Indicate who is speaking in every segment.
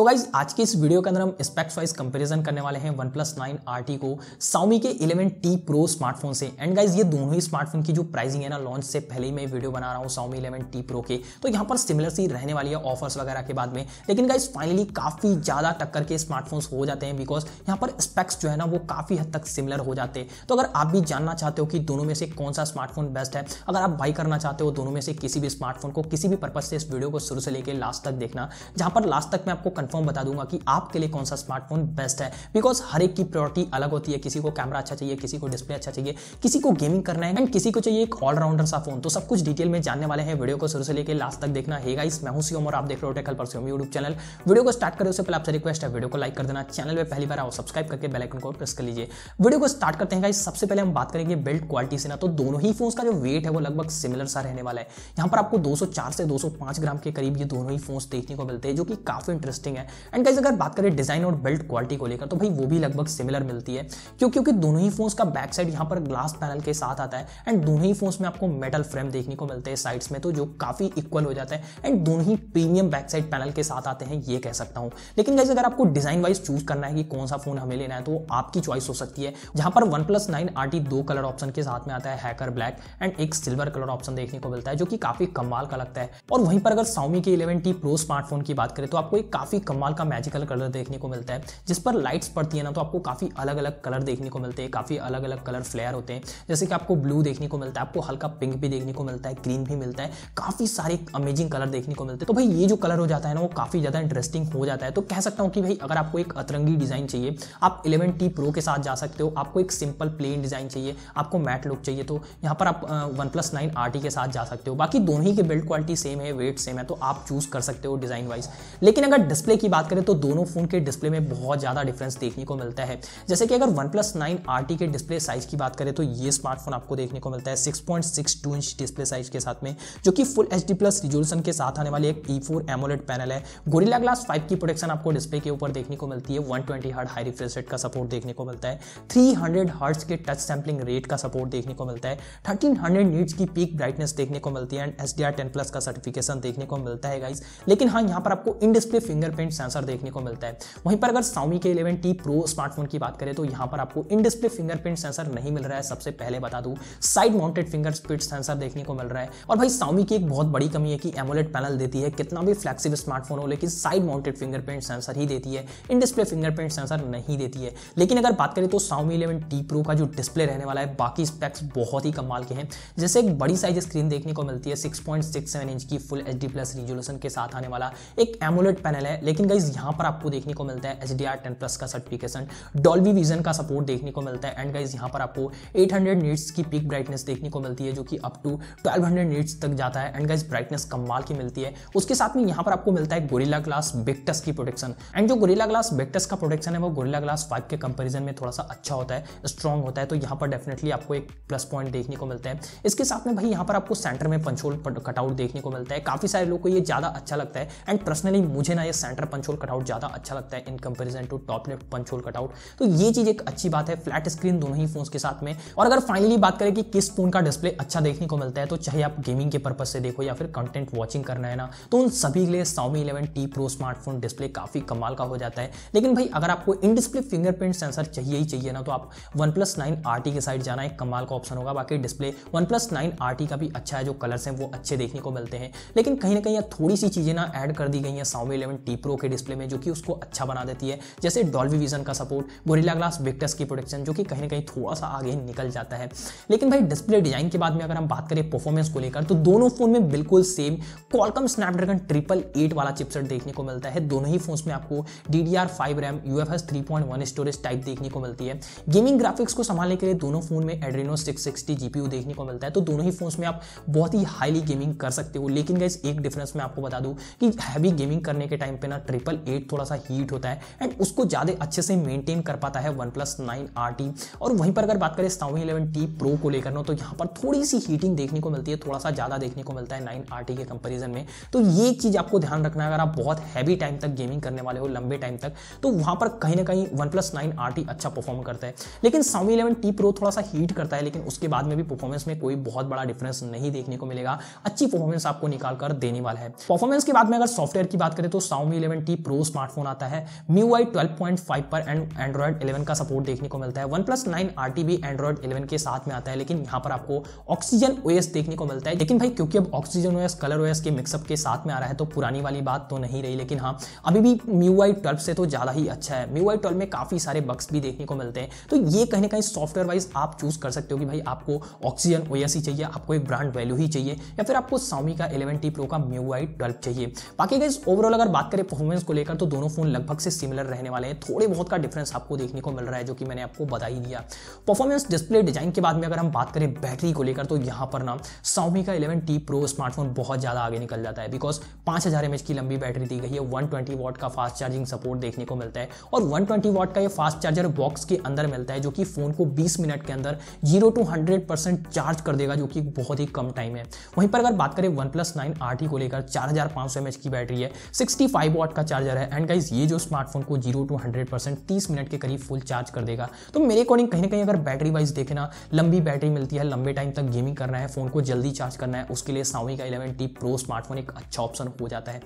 Speaker 1: तो गाइज आज के इस वीडियो के अंदर हम स्पेक्स वाइज कंपेरिजन करने वाले हैं one plus nine R T को साउमी के इलेवन टी प्रो स्मार्टफोन से एंड गाइज ये दोनों ही स्मार्टफोन की जो प्राइसिंग है ना लॉन्च से पहले ही मैं वीडियो बना रहा हूँ साउमी इलेवन टी प्रो के तो यहाँ पर सिमिलर सी रहने वाली है ऑफर्स वगैरह के बाद में लेकिन गाइज फाइनली काफ़ी ज़्यादा टक्कर के स्मार्टफोन्स हो जाते हैं बिकॉज यहाँ पर स्पेक्स जो है ना वो काफ़ी हद तक सिमिलर हो जाते हैं तो अगर आप भी जानना चाहते हो कि दोनों में से कौन सा स्मार्टफोन बेस्ट है अगर आप बाई करना चाहते हो दोनों में से किसी भी स्मार्टफोन को किसी भी पर्पज से इस वीडियो को शुरू से लेकर लास्ट तक देखना जहाँ पर लास्ट तक मैं आपको कंफर्म बता दूंगा कि आपके लिए कौन सा स्मार्टफोन बेस्ट है बिकॉज हर एक की प्रायोरिटी अलग होती है किसी को कैमरा अच्छा चाहिए किसी को डिस्प्ले अच्छा चाहिए किसी को गेमिंग करना है एंड किसी को चाहिए एक ऑलराउंडर सा फोन तो सब कुछ डिटेल में जानने वाले हैं वीडियो को शुरू से लेकर लास्ट तक देखना है गाइस मैं हूं सीएम और आप देख रहे हो टेकल पर यूट्यूब चैनल वीडियो को स्टार्ट करो से पहले आपसे रिक्वेस्ट है वीडियो को लाइक कर देना चैनल पर पहली बार आओ सब्सक्राइब करके बेलाइकन को प्रेस कर लीजिए वीडियो को स्टार्ट करते हैं गाइस सबसे पहले हम बात करेंगे बिल्ड क्वालिटी से ना तो दोनों ही फोन का जो वेट है वो लगभग सिमिलर सा रहने वाला है यहाँ पर आपको दो से दो ग्राम के करीब ये दोनों ही फोन देखने को मिलते हैं जो कि काफी इंटरेस्टिंग है है एंड गाइज अगर बात करें डिज़ाइन और बिल्ड क्वालिटी को लेकर तो भाई वो भी लगभग सिमिलर मिलती है क्यों क्योंकि दोनों ही फोन्स का बैक साइड यहाँ पर ग्लास पैनल के साथ आता है एंड दोनों ही फोन्स में आपको मेटल फ्रेम देखने को मिलते हैं साइड्स में तो जो काफ़ी इक्वल हो जाता है एंड दोनों ही प्रीमियम बैक साइड पैनल के साथ आते हैं ये कह सकता हूँ लेकिन गाइज अगर आपको डिज़ाइन वाइज चूज करना है कि कौन सा फोन हमें लेना है तो आपकी चॉइस हो सकती है जहां पर one plus nine R T दो कलर ऑप्शन के साथ में आता है हैकर ब्लैक एंड एक सिल्वर कलर ऑप्शन देखने को मिलता है जो कि काफ़ी कमाल का लगता है और वहीं पर अगर साउमी के इलेवन टी प्रो स्मार्टफोन की बात करें तो आपको एक काफ़ी ही कमाल का मैजिकल कलर देखने को मिलता है जिस पर लाइट्स पड़ती है ना तो आपको काफ़ी अलग अलग कलर देखने को मिलते हैं काफ़ी अलग अलग कलर फ्लेयर होते हैं जैसे कि आपको ब्लू देखने को मिलता है आपको हल्का पिंक भी देखने को मिलता है ग्रीन भी मिलता है काफ़ी सारे अमेजिंग कलर देखने को मिलते हैं तो भाई ये जो कलर हो जाता है ना वो काफ़ी ज़्यादा इंटरेस्टिंग हो जाता है तो कह सकता हूँ कि भाई अगर आपको एक अतरंगी डिज़ाइन चाहिए आप इलेवन टी प्रो के साथ जा सकते हो आपको एक सिंपल प्लेन डिज़ाइन चाहिए आपको मैट लुक चाहिए तो यहाँ पर आप one plus nine R T के साथ जा सकते हो बाकी दोनों ही के बिल्ड क्वालिटी सेम है वेट सेम है तो आप चूज़ कर सकते हो डिज़ाइन वाइज लेकिन अगर डिस्प्ले डिस्प्ले की बात करें तो दोनों फ़ोन के डिस्प्ले में बहुत ज़्यादा डिफरेंस देखने को मिलता है जैसे कि अगर one plus nine R T के डिस्प्ले साइज़ की बात करें तो ये स्मार्टफोन आपको देखने को मिलता है six point six two inch display size के साथ में जो कि full H D plus resolution के साथ आने वाली एक ई फोर एमोलेट पैनल है गोरिला ग्लास फाइव की प्रोटेक्शन आपको डिस्प्ले के ऊपर देखने को मिलती है one twenty hertz high refresh rate का सपोर्ट देखने को मिलता है थ्री हंड्रेड हर्ट्स के टच सैम्पलिंग रेट का सपोर्ट देखने को मिलता है थर्टीन हंड्रेड नीट्स की पीक ब्राइटनेस देखने को मिलती है and S D R ten plus का सर्टिफिकेशन देखने को मिलता है गाइज लेकिन हाँ यहाँ पर आपको in display finger fingerprint sensor देखने को मिलता है वहीं पर अगर साउमी के इलेवन टी प्रो स्मार्टफोन की बात करें तो यहाँ पर आपको इन डिस्प्ले फिंगरप्रिंट सेंसर नहीं मिल रहा है सबसे पहले बता दू side mounted finger speed sensor देखने को मिल रहा है और भाई साउमी की एक बहुत बड़ी कमी है कि एमोलेट पैनल देती है कितना भी फ्लेक्सिबल स्मार्टफोन हो लेकिन साइड माउंटेड फिंगरप्रिंट सेंसर ही देती है इन डिस्प्ले फिंगरप्रिंट सेंसर नहीं देती है लेकिन अगर बात करें तो साउमी इलेवन टी प्रो का जो डिस्प्ले रहने वाला है बाकी स्पेक्स बहुत ही कमाल के हैं जैसे एक बड़ी साइज स्क्रीन देखने को मिलती है 6.67 इंच की फुल एच प्लस रिजोल्यूशन के साथ आने वाला एक एमोलेट पैनल है लेकिन गाइज यहाँ पर आपको देखने को मिलता है H D R ten plus का सर्टिफिकेशन डॉल्वी विजन का सपोर्ट देखने को मिलता है एंड गाइज यहाँ पर आपको एट हंड्रेड नीट्स की पिक ब्राइटनेस देखने को मिलती है जो कि up to twelve hundred nits तक जाता है एंड गाइज ब्राइटनेस कमाल की मिलती है उसके साथ में यहाँ पर आपको मिलता है गोरिला ग्लास बेक्टस की प्रोटेक्शन एंड जो गोरिला ग्लास बेक्टस का प्रोटेक्शन है वो गोरिला ग्लास फाइव के कंपेरिजन में थोड़ा सा अच्छा होता है स्ट्रॉन्ग होता है तो यहाँ पर डेफिनेटली आपको एक प्लस पॉइंट देखने को मिलता है इसके साथ में भाई यहाँ पर आपको सेंटर में पंचोल कटआउट देखने को मिलता है काफी सारे लोग को ये ज़्यादा अच्छा लगता है एंड पर्सनली मुझे ना ये centre shutter punch hole cutout ज़्यादा अच्छा लगता है in comparison to top left punch hole cutout तो ये चीज़ एक अच्छी बात है फ्लैट स्क्रीन दोनों ही फोन के साथ में और अगर फाइनली बात करें कि किस फोन का डिस्प्ले अच्छा देखने को मिलता है तो चाहे आप गेमिंग के पर्पज से देखो या फिर कंटेंट वॉचिंग करना है ना तो उन सभी के लिए Xiaomi eleven T pro smartphone display काफ़ी कमाल का हो जाता है लेकिन भाई अगर आपको इन डिस्प्ले फिंगरप्रिंट सेंसर चाहिए ही चाहिए ना तो आप one plus nine R T के साइड जाना एक कमाल का ऑप्शन होगा बाकी display one plus nine R T का भी अच्छा है जो कलर्स हैं वो अच्छे देखने को मिलते हैं लेकिन कहीं ना कहीं थोड़ी सी चीज़ें ना ऐड कर दी गई हैं Xiaomi eleven T pro pro के डिस्प्ले में जो कि उसको अच्छा बना देती है जैसे डॉल्वी विजन का सपोर्ट गोरिला ग्लास विक्टस की प्रोडक्शन जो कि कहीं ना कहीं थोड़ा सा आगे निकल जाता है लेकिन भाई डिस्प्ले डिजाइन के बाद में अगर हम बात करें परफॉर्मेंस को लेकर तो दोनों फोन में बिल्कुल same Qualcomm Snapdragon triple eight वाला चिपसेट देखने को मिलता है दोनों ही फोन में आपको D D R five RAM U F S three point one storage type देखने को मिलती है गेमिंग ग्राफिक्स को संभालने के लिए दोनों फोन में Adreno six sixty G P U देखने को मिलता है तो दोनों ही फोन में आप बहुत ही हाईली गेमिंग कर सकते हो लेकिन गैस एक डिफरेंस मैं आपको बता दूं कि हैवी गेमिंग करने के टाइम पे ना ट्रिपल एट थोड़ा सा हीट होता है एंड उसको ज़्यादा अच्छे से मेंटेन कर पाता है one plus nine R T और वहीं पर अगर बात करें साउमी इलेवन टी प्रो को लेकर ना तो यहाँ पर थोड़ी सी हीटिंग देखने को मिलती है थोड़ा सा ज़्यादा देखने को मिलता है नाइन आर टी के कंपेरिजन में तो ये चीज़ आपको ध्यान रखना है अगर आप बहुत हैवी टाइम तक गेमिंग करने वाले हो लंबे टाइम तक तो वहां पर कहीं ना कहीं one plus nine R T अच्छा परफॉर्म करता है लेकिन साउमी इलेवन टी प्रो थोड़ा सा हीट करता है लेकिन उसके बाद में भी परफॉर्मेंस में कोई बहुत बड़ा डिफरेंस नहीं देखने को मिलेगा अच्छी परफॉर्मेंस आपको निकाल कर देने वाला है परफॉर्मेंस के बाद में अगर सॉफ्टवेयर की बात करें तो Xiaomi eleven T pro smartphone आता है म्यू आई ट्वेल्व पॉइंट फाइव पर एंड एंड्रॉयड इलेवन का सपोर्ट देखने को मिलता है one plus nine R T भी एंड्रॉयड इलेवन के साथ में आता है लेकिन यहाँ पर आपको ऑक्सीजन ओ एस देखने को मिलता है लेकिन भाई क्योंकि अब Oxygen O S Color O S के मिक्सअप के साथ में आ रहा है तो पुरानी वाली बात तो नहीं रही लेकिन हाँ अभी भी म्यू आई ट्वेल्व से तो ज़्यादा ही अच्छा है म्यू आई ट्वेल्व में काफ़ी सारे बक्स भी देखने को मिलते हैं तो ये कहीं ना कहीं सॉफ्टवेयर वाइज आप चूज़ कर सकते हो कि भाई आपको ऑक्सीजन ओ एस ही चाहिए आपको एक ब्रांड वैल्यू ही चाहिए या फिर आपको स्वामी का इलेवन टी प्रो का म्यू आई ट्वेल्व चाहिए बाकी गाइज ओवरऑल अगर बात करें परफॉर्मेंस को लेकर तो दोनों फोन लगभग से सिमिलर रहने वाले हैं थोड़े बहुत का डिफरेंस आपको देखने को मिल रहा है जो कि मैंने आपको बता ही दिया परफॉर्मेंस डिस्प्ले डिजाइन के बाद में अगर हम बात करें बैटरी को लेकर तो यहाँ पर ना साउमी का इलेवन टी प्रो स्मार्टफोन बहुत ज़्यादा आगे निकल जाता है बिकॉज पाँच हज़ार एम की लंबी बैटरी दी गई है वन ट्वेंटी वॉट का फास्ट चार्जिंग सपोर्ट देखने को मिलता है और वन ट्वेंटी वॉट का ये फास्ट चार्जर बॉक्स के अंदर मिलता है जो कि फ़ोन को बीस मिनट के अंदर zero to hundred percent charge कर देगा जो कि बहुत ही कम टाइम है वहीं पर अगर बात करें वन प्लस नाइन आर को लेकर चार हज़ार पाँच सौ एम की बैटरी है सिक्सटी फाइव वॉट का चार्जर है एंड गाइज ये जो स्मार्टफोन को जीरो टू हंड्रेड परसेंट तीस मिनट के करीब फुल चार्ज कर देगा तो मेरे अकॉर्डिंग कहीं ना कहीं अगर बैटरी वाइज देखना लंबी बैटरी मिलती है लंबे टाइम तक गेमिंग करना है फ़ोन को जल्दी चार्ज करना है उसके लिए साउमी का इलेवन टी प्रो स्मार्टफोन एक अच्छा ऑप्शन हो जाता है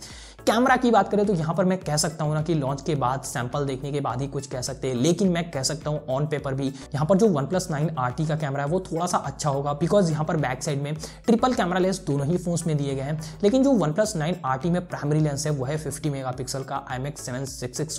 Speaker 1: कैमरा की बात करें तो यहाँ पर मैं कह सकता हूँ ना कि लॉन्च के बाद सैंपल देखने के बाद ही कुछ कह सकते हैं लेकिन मैं कह सकता हूँ ऑन पेपर भी यहाँ पर जो one plus nine R T का कैमरा है वो थोड़ा सा अच्छा होगा बिकॉज यहाँ पर बैक साइड में ट्रिपल कैमरा लेंस दोनों ही फोन्स में दिए गए हैं लेकिन जो one plus nine R T में प्राइमरी लेंस है वो है फिफ्टी मेगा मेगापिक्सल का एम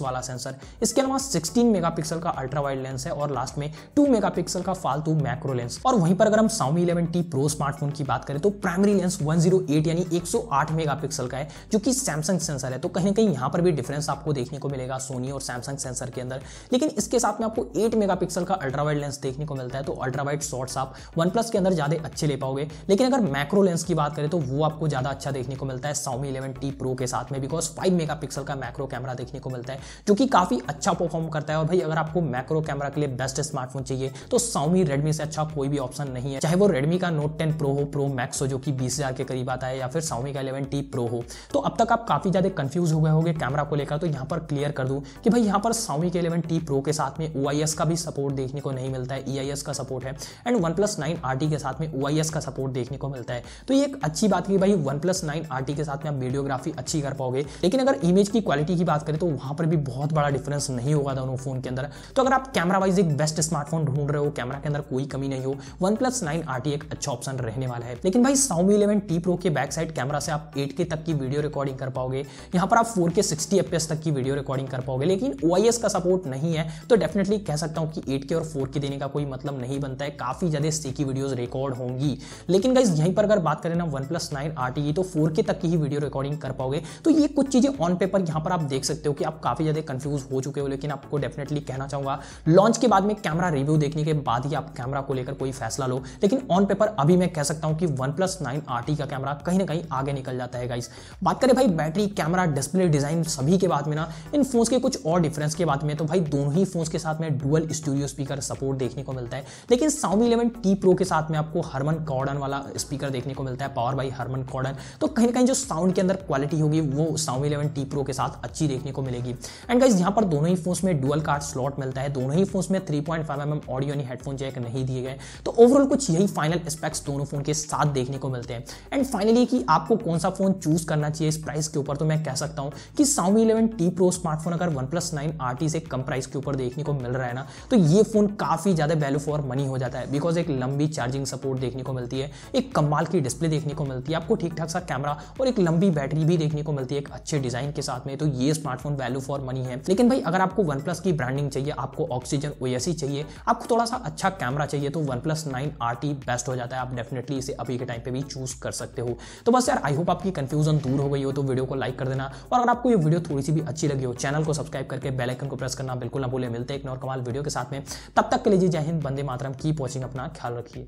Speaker 1: वाला सेंसर इसके अलावा 16 मेगापिक्सल का अल्ट्रा वाइड लेंस है और लास्ट में 2 मेगापिक्सल का फालतू मैक्रो लेंस और वहीं पर अगर हम Xiaomi 11T Pro स्मार्टफोन की बात करें तो प्राइमरी लेंस 108 यानी 108 मेगापिक्सल का है जो कि सैमसंग सेंसर है तो कहीं ना कहीं यहां पर भी डिफरेंस आपको देखने को मिलेगा सोनी और सैमसंग सेंसर के अंदर लेकिन इसके साथ में आपको एट मेगापिक्सल का अल्ट्रा वाइड लेंस देखने को मिलता है तो अल्ट्रा वाइड शॉर्ट्स आप वन के अंदर ज्यादा अच्छे ले पाओगे लेकिन अगर मैक्रो लेंस की बात करें तो वो आपको ज्यादा अच्छा देखने को मिलता है साउमी इलेवन टी प्रो के साथ में बिकॉज फाइव मेगा पिक्सल का मैक्रो कैमरा देखने को मिलता है जो कि काफ़ी अच्छा परफॉर्म करता है और भाई अगर आपको मैक्रो कैमरा के लिए बेस्ट स्मार्टफोन चाहिए तो साउमी रेडमी से अच्छा कोई भी ऑप्शन नहीं है चाहे वो रेडमी का नोट टेन प्रो हो प्रो मैक्स हो जो कि बीस के करीब आता है या फिर साउमी का इलेवन टी प्रो हो तो अब तक आप काफ़ी ज़्यादा कंफ्यूज हो गए होंगे कैमरा को लेकर तो यहाँ पर क्लियर कर दूँ कि भाई यहाँ पर साउमी के इलेवन टी प्रो के साथ में ओ का भी सपोर्ट देखने को नहीं मिलता है ई e का सपोर्ट है and one plus nine R के साथ में ओ का सपोर्ट देखने को मिलता है तो ये एक अच्छी बात की भाई वन प्लस नाइन आर के साथ में आप वीडियोग्राफी अच्छी कर पाओगे लेकिन अगर इमेज की क्वालिटी की बात करें तो वहां पर भी बहुत बड़ा डिफरेंस नहीं होगा दोनों फ़ोन के अंदर तो अगर आप कैमरा वाइज एक बेस्ट स्मार्टफोन ढूंढ रहे हो कैमरा के अंदर कोई कमी नहीं हो one plus nine R T एक अच्छा ऑप्शन रहने वाला है लेकिन भाई साउमी इलेवन टी प्रो के बैक साइड कैमरा से आप एट के तक की वीडियो रिकॉर्डिंग कर पाओगे यहाँ पर आप फोर के सिक्सटी एफ तक की वीडियो रिकॉर्डिंग कर पाओगे लेकिन ओ का सपोर्ट नहीं है तो डेफिनेटली कह सकता हूँ कि एट के और फोर के देने का कोई मतलब नहीं बनता है काफ़ी ज़्यादा स्टेकी वीडियोज रिकॉर्ड होंगी लेकिन गाइज यहीं पर अगर बात करें ना one plus nine R T तो फोर तक की ही वीडियो रिकॉर्डिंग कर पाओगे तो ये कुछ चीज़ें ऑन ऑन पेपर यहां पर आप देख सकते हो कि आप काफ़ी ज़्यादा कंफ्यूज हो चुके हो लेकिन आपको डेफिनेटली कहना चाहूंगा लॉन्च के बाद में कैमरा रिव्यू देखने के बाद ही आप कैमरा को लेकर कोई फैसला लो लेकिन ऑन पेपर अभी मैं कह सकता हूं कि वन प्लस नाइन आर का कैमरा कहीं ना कहीं आगे निकल जाता है गाइस बात करें भाई बैटरी कैमरा डिस्प्ले डिज़ाइन सभी के बाद में ना इन फोन्स के कुछ और डिफरेंस के बाद में तो भाई दोनों ही फोन्स के साथ में डुअल स्टूडियो स्पीकर सपोर्ट देखने को मिलता है लेकिन साउमी इलेवन टी प्रो के साथ में आपको हरमन कॉर्डन वाला स्पीकर देखने को मिलता है पावर बाई हरमन कॉर्डन तो कहीं ना कहीं जो साउंड के अंदर क्वालिटी होगी वो साउमी इलेवन टी प्रो के साथ अच्छी देखने को मिलेगी एंड गाइज यहाँ पर दोनों ही फोन में डुअल कार्ड स्लॉट मिलता है दोनों ही फोन में three point five M audio यानी हेडफोन जैक नहीं दिए गए तो ओवरऑल कुछ यही फाइनल स्पेक्स दोनों फोन के साथ देखने को मिलते हैं एंड फाइनली कि आपको कौन सा फोन चूज करना चाहिए इस प्राइस के ऊपर तो मैं कह सकता हूँ कि Xiaomi eleven T pro smartphone अगर one plus nine R T से कम प्राइस के ऊपर देखने को मिल रहा है ना तो ये फोन काफी ज्यादा वैल्यू फॉर मनी हो जाता है बिकॉज एक लंबी चार्जिंग सपोर्ट देखने को मिलती है एक कमाल की डिस्प्ले देखने को मिलती है आपको ठीक ठाक सा कैमरा और एक लंबी बैटरी भी देखने को मिलती है एक अच्छे डिजाइन के साथ में तो ये स्मार्टफोन वैल्यू फॉर मनी है लेकिन भाई अगर आपको वन प्लस की ब्रांडिंग चाहिए आपको ऑक्सीजन ओएसई चाहिए आपको थोड़ा सा अच्छा कैमरा चाहिए तो one plus nine R T best हो जाता है आप डेफिनेटली इसे अभी के टाइम पे भी चूज कर सकते हो तो बस यार आई होप आपकी कंफ्यूजन दूर हो गई हो तो वीडियो को लाइक कर देना और अगर आपको ये वीडियो थोड़ी सी भी अच्छी लगी हो चैनल को सब्सक्राइब करके बेलाइकन को प्रेस करना बिल्कुल ना भूले मिलते हैं एक नॉर्मल वीडियो के साथ में तब तक के लिए जय हिंद बंदे मातरम की पॉचिंग अपना ख्याल रखिए